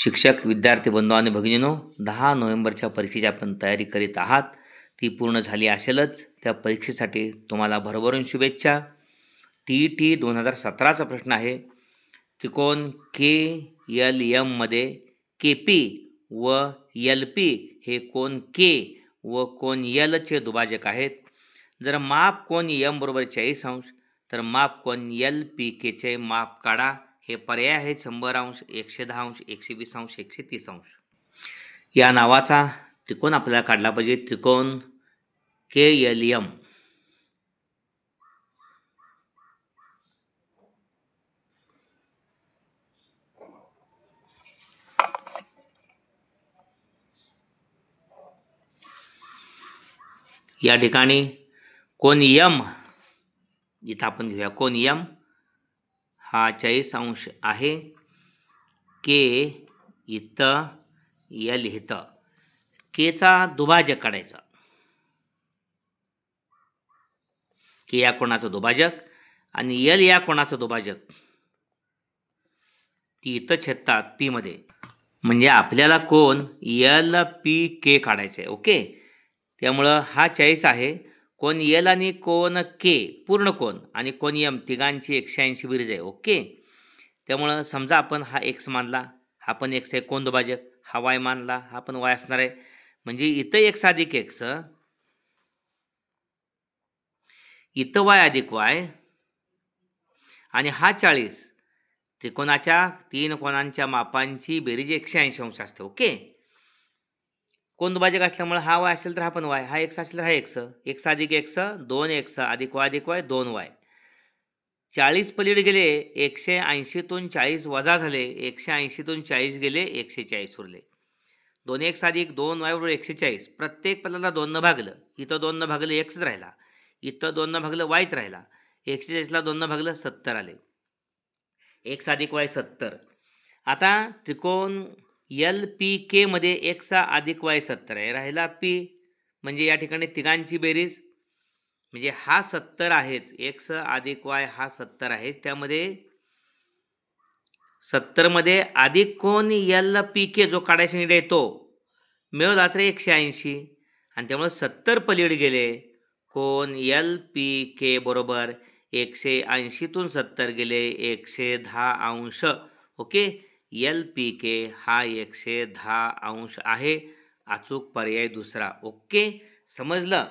शिक्षक विद्यार्थी बंधू आणि भगिनीनो दहा नोव्हेंबरच्या परीक्षेची आपण तयारी करीत आहात ती पूर्ण झाली असेलच त्या परीक्षेसाठी तुम्हाला भरभरून शुभेच्छा टी टी दोन हजार सतराचा प्रश्न आहे त्रिकोण के एल यममध्ये के पी व यल पी हे कोण के व कोण यलचे दुभाजक आहेत जर माप कोण एम बरोबर चाळीस अंश तर माप कोण एल पी केचे माप काढा हे पर्याय आहेत शंभर अंश एकशे दहा अंश एकशे वीस अंश एकशे तीस अंश या नावाचा त्रिकोण आपल्याला काढला पाहिजे त्रिकोण के एल एम या ठिकाणी कोन यम इथं आपण घेऊया कोण यम हा चाळीस अंश आहे के इत यल हित केचा दुभाजक काढायचा के या कोणाचं दुभाजक आणि यल या कोणाचं दुभाजक ती इथं छेदतात पीमध्ये म्हणजे आपल्याला कोण यल पी के काढायचं आहे ओके त्यामुळं हा चाळीस आहे कोण एल आणि कोण के पूर्ण कोण आणि कोण यम तिघांची एकशे ऐंशी बिरीज आहे ओके त्यामुळं समजा आपण हा एक्स मानला हा पण एक्स आहे कोण दुभाजक हा वाय मानला हा पण वाय असणार आहे म्हणजे इथं एक्स अधिक एक्स इथं वाय अधिक वाय आणि हा चाळीस त्रिकोणाच्या तीन कोणांच्या मापांची बेरीज एकशे ऐंशी अंश असते ओके कोण दुभाजक असल्यामुळे हा वाय असेल तर हा पण वाय हा एक्स असेल तर हा एक्स एक्स अधिक एक्स दोन एक्स अधिक वाय अधिक वाय दोन वाय चाळीस पलीड गेले एकशे ऐंशीतून चाळीस वजा झाले एकशे ऐंशीतून चाळीस गेले एकशे चाळीस उरले दोन एक्स अधिक दोन वाय बरोबर एकशे चाळीस प्रत्येक पदाला दोननं भागलं इथं दोननं भागलं एकच राहिला इथं दोननं भागलं वायच राहिला एकशे चाळीसला दोननं भागलं सत्तर आले एक साधिक वाय सत्तर आता त्रिकोण एल पी केमध्ये एकचा अधिक वाय सत्तर आहे राहिला पी म्हणजे या ठिकाणी तिघांची बेरीज म्हणजे हा सत्तर आहेच एक्स अधिक वाय हा सत्तर आहेच त्यामध्ये सत्तरमध्ये अधिक कोण यल पी के जो काढायचा निर्णय तो मिळवला तर एकशे ऐंशी आणि त्यामुळे सत्तर पलीड गेले कोण यल पी के बरोबर एकशे ऐंशीतून सत्तर गेले एकशे दहा अंश ओके एल पी के हा एकशे दहा अंश आहे अचूक पर्याय दुसरा ओके समजलं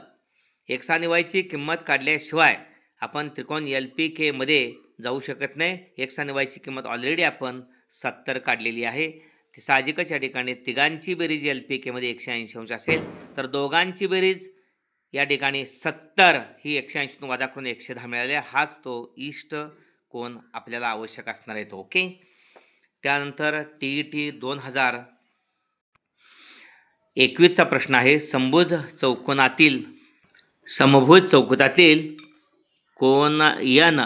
एकसा निवायची किंमत काढल्याशिवाय आपण त्रिकोण एल पी केमध्ये जाऊ शकत नाही एकसा निवायची किंमत ऑलरेडी आपण सत्तर काढलेली आहे ती साहजिकच या ठिकाणी तिघांची बेरीज एल पी केमध्ये एकशे ऐंशी अंश असेल तर दोघांची बेरीज या ठिकाणी सत्तर ही एकशे ऐंशीतून वादा करून एकशे दहा मिळाले हाच तो इष्ट कोण आपल्याला आवश्यक असणार आहे तो ओके त्यानंतर टी ई टी दोन हजार एकवीसचा प्रश्न आहे संभुज चौकोनातील समभुज चौकटातील कोण यन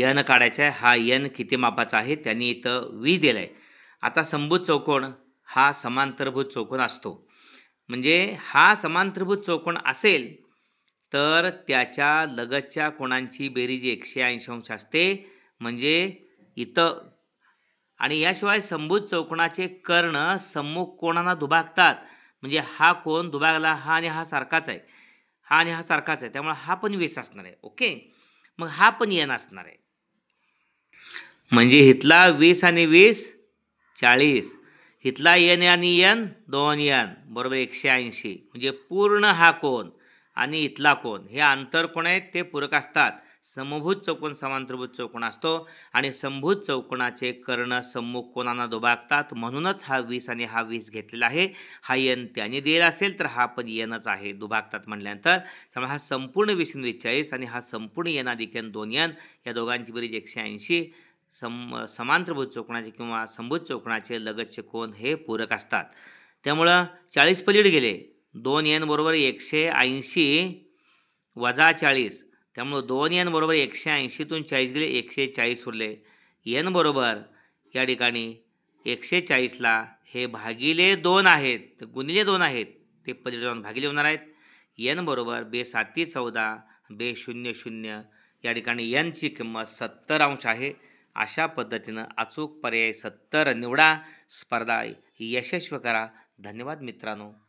यन काढायचा आहे हा यन किती मापाचा आहे त्यांनी इथं वीज दिला आहे आता संभुज चौकोन हा समांतरभूत चौकोन असतो म्हणजे हा समांतरभूत चौकोन असेल तर त्याच्या लगतच्या कोणांची बेरीज एकशे ऐंशी अंश असते म्हणजे इथं आणि याशिवाय संभूत चौकोनाचे कर्ण सम्मुख कोणांना दुभागतात म्हणजे हा कोण दुभागला हा आणि हा सारखाच आहे हा आणि हा सारखाच आहे त्यामुळे हा पण वीस असणार आहे ओके मग हा पण येण असणार आहे म्हणजे हिथला वीस आणि वीस चाळीस हिथला येन आणि यन दोन यन बरोबर एकशे ऐंशी म्हणजे पूर्ण हा कोण आणि इथला कोण हे आंतर कोण आहेत ते पूरक असतात समभूत चौकोन समांतरभूत चौकोन असतो आणि संभूत चौकोनाचे कर्ण सम्मुख कोणांना दुभागतात म्हणूनच हा वीस आणि हा वीस घेतलेला आहे हा यन त्याने दिलेला असेल तर हा पण यनच आहे दुभागतात म्हटल्यानंतर त्यामुळे हा संपूर्ण वीस चाळीस आणि हा संपूर्ण यन दोन यन या दोघांची बरीच एकशे ऐंशी सम समांतरभूत चौकोनाचे किंवा संभूत चौकोनाचे लगतचे कोण हे पूरक असतात त्यामुळं चाळीस पलीड गेले दोन एन बरोबर एकशे ऐंशी वजा चाळीस त्यामुळं दोन एन बरोबर एकशे ऐंशीतून चाळीस गेले एकशे चाळीस उरले एन बरोबर या ठिकाणी एकशे चाळीसला हे भागिले दोन आहेत गुणिले दोन आहेत ते पलीकडे भागिले होणार आहेत एन बरोबर बे साती चौदा बे शून्य शून्य या ठिकाणी एनची किंमत सत्तर अंश आहे अशा पद्धतीनं अचूक पर्याय सत्तर निवडा स्पर्धा यशस्वी करा धन्यवाद मित्रांनो